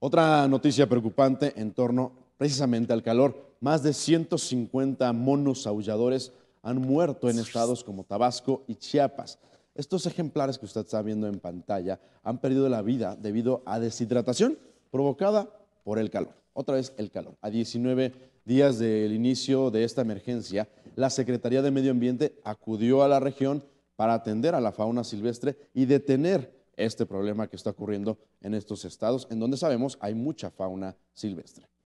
Otra noticia preocupante en torno precisamente al calor. Más de 150 monos aulladores han muerto en estados como Tabasco y Chiapas. Estos ejemplares que usted está viendo en pantalla han perdido la vida debido a deshidratación provocada por el calor. Otra vez el calor. A 19 días del inicio de esta emergencia, la Secretaría de Medio Ambiente acudió a la región para atender a la fauna silvestre y detener este problema que está ocurriendo en estos estados, en donde sabemos hay mucha fauna silvestre.